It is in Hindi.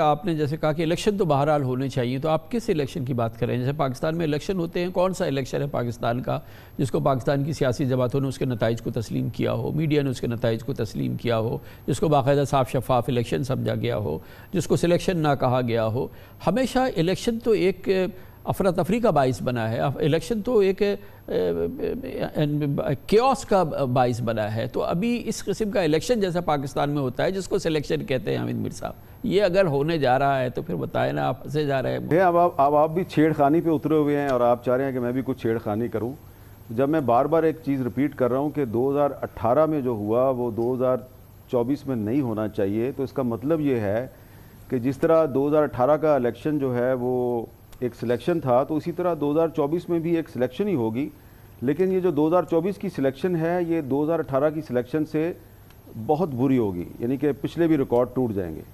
आपने जैसे कहा कि इलेक्शन तो बहरहाल होने चाहिए तो आप किस इलेक्शन की बात करें जैसे पाकिस्तान में इलेक्शन होते हैं कौन सा इलेक्शन है पाकिस्तान का जिसको पाकिस्तान की सियासी जमातों ने उसके नतज को तस्लीम किया हो मीडिया ने उसके नतज को तस्लीम किया हो जिसको बाकायदा साफ शफाफ इलेक्शन समझा गया हो जिसको सिलेक्शन ना कहा गया हो हमेशा इलेक्शन तो एक अफरा तफरी का बायस बना है इलेक्शन तो एक क्योस का बायस बना है तो अभी इस किस्म का इलेक्शन जैसा पाकिस्तान में होता है जिसको सिलेक्शन कहते हैं हामिद मिर साहब ये अगर होने जा रहा है तो फिर बताए ना आप फंसे जा रहे हैं अब आप अब आप भी छेड़खानी पे उतरे हुए हैं और आप चाह रहे हैं कि मैं भी कुछ छेड़खानी करूँ जब मैं बार बार एक चीज़ रिपीट कर रहा हूँ कि अट्ठारह में जो हुआ वो चौबीस में नहीं होना चाहिए तो इसका मतलब ये है कि जिस तरह अट्ठारह का इलेक्शन जो है वो एक सिलेक्शन था तो इसी तरह 2024 में भी एक सिलेक्शन ही होगी लेकिन ये जो 2024 की सिलेक्शन है ये 2018 की सिलेक्शन से बहुत बुरी होगी यानी कि पिछले भी रिकॉर्ड टूट जाएंगे